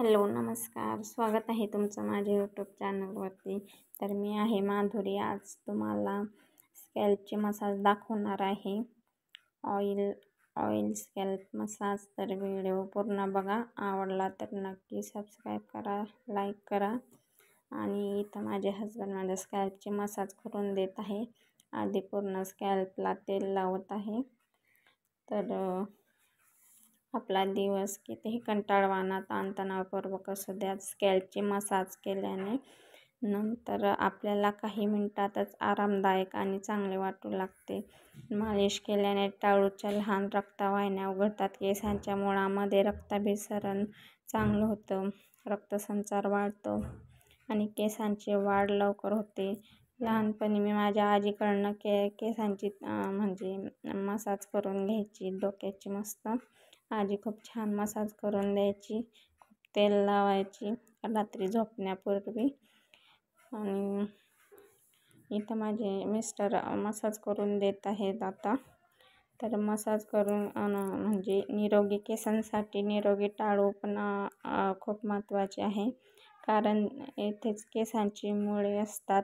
hello नमस्कार स्वागत आहे तुमचं माझ्या यूट्यूब चॅनलवरती तर मी आहे माधुरी आज तुम्हाला स्कॅल्पचे मसाज दाखवणार आहे ऑइल ऑइल स्कॅल्प मसाज तर व्हिडिओ पूर्ण बघा आवडला तर नक्की सबस्क्राईब करा लाईक करा आणि इथं माझे हजबंड माझ्या स्कॅल्पचे मसाज करून देत आहे आधी पूर्ण स्कॅल्पला तेल लावत आहे तर आपला दिवस कितीही कंटाळवाना ताणतणावपूर्वक असू द्या स्कॅल्पचे मसाज केल्याने नंतर आपल्याला काही मिनटातच आरामदायक आणि चांगले वाटू लागते मालिश केल्याने टाळूच्या लहान रक्तवाहिन्या उघडतात केसांच्या मुळामध्ये रक्ताभिसरण चांगलं होतं रक्तसंचार वाढतो आणि केसांची वाढ लवकर होते लहानपणी मी माझ्या आजीकडनं के केसांची म्हणजे मसाज करून घ्यायची डोक्याची मस्त आजी खूप छान मसाज करून द्यायची खूप तेल लावायची रात्री झोपण्यापूर्वी आणि इथं माझे मिस्टर मसाज करून देत आहेत आता तर मसाज करून म्हणजे निरोगी केसांसाठी निरोगी टाळू पण खूप महत्त्वाचे आहे कारण येथेच केसांची मुळे असतात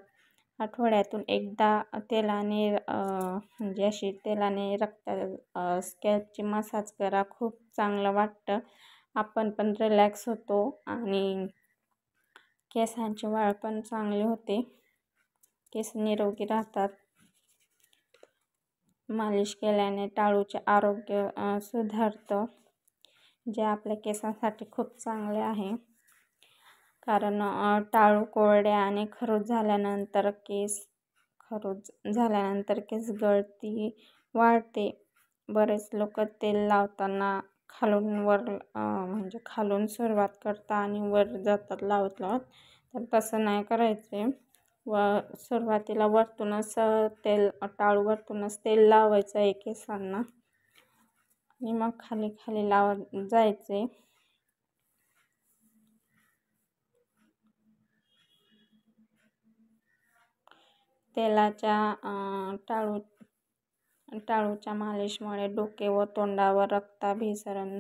आठवड्यातून एकदा तेलाने म्हणजे अशी तेलाने रक्ता स्कॅल्पची मसाज करा खूप चांगलं वाटतं आपण पण रिलॅक्स होतो आणि केसांची वाळ पण चांगली होते केस निरोगी राहतात मालिश केल्याने टाळूचे आरोग्य सुधारतं जे आपल्या केसांसाठी खूप चांगले आहे कारण टाळू कोरड्या आणि खरूज झाल्यानंतर केस खरूज झाल्यानंतर केस गळती वाढते बरेच लोक तेल लावताना खालून वर म्हणजे खालून सुरुवात करता आणि वर जातात लावत लावत तर तसं नाही करायचे व सुरुवातीला वरतूनच तेल टाळू वरतूनच तेल लावायचं आहे केसांना आणि मग खाली खाली लावत जायचे तेलाच्या टाळू टाळूच्या मालिशमुळे डोके व तोंडावर रक्ताभिसरण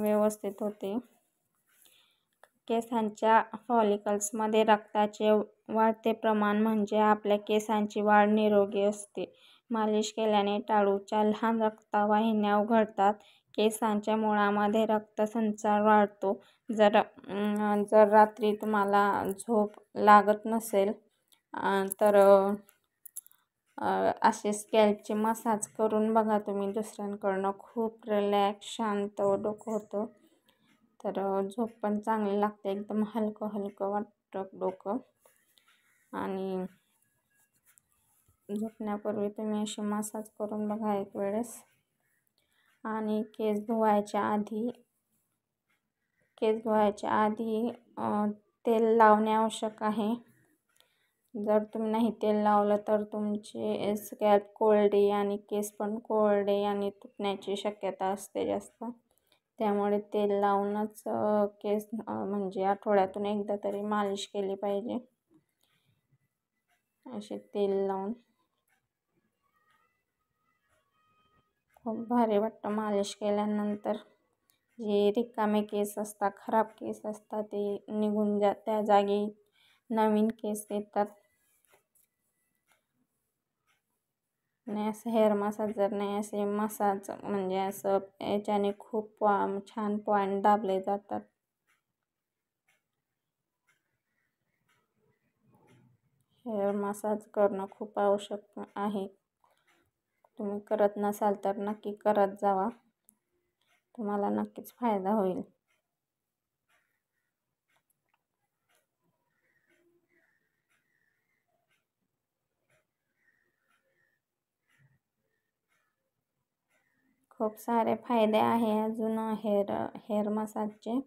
व्यवस्थित होते केसांच्या फॉलिकल्समध्ये रक्ताचे वाढते प्रमाण म्हणजे आपल्या केसांची वाढ निरोगी असते मालिश केल्याने टाळूच्या लहान रक्तवाहिन्या उघडतात केसांच्या मुळामध्ये रक्तसंचार वाढतो जर जर रात्री तुम्हाला झोप लागत नसेल तर असे स्कॅल्पचे मसाज करून बघा तुम्ही दुसऱ्यांकडनं खूप रिलॅक्स शांत डोकं होतं तर झोप पण चांगली लागते एकदम हलकं हलकं वाटतं डोकं आणि झोपण्यापूर्वी तुम्ही असे मसाज करून बघा एक वेळेस आणि केस धुवायच्या आधी केस धुवायच्या आधी तेल लावणे आवश्यक आहे जर तुम्ही नाही तेल लावलं तर तुमचे स्कॅल्प कोरडे आणि केस पण कोरडे आणि तुटण्याची शक्यता असते जास्त त्यामुळे तेल लावूनच केस म्हणजे आठवड्यातून एकदा तरी मालिश केली पाहिजे असे तेल लावून खूप भारी वाटतं मालिश केल्यानंतर जे रिकामे केस असतात खराब केस असतात ते निघून जा त्या जागी नवीन केस येतात नाही असं हेअर मसाज जर नाही असे मसाज म्हणजे असं याच्याने खूप छान पॉईंट दाबले जातात हेअर मसाज करणं खूप आवश्यक आहे तुम्ही करत नसाल तर नक्की करत जावा तुम्हाला नक्कीच फायदा होईल खूप सारे फायदे आहे अजून हेअर हेअर मसाजचे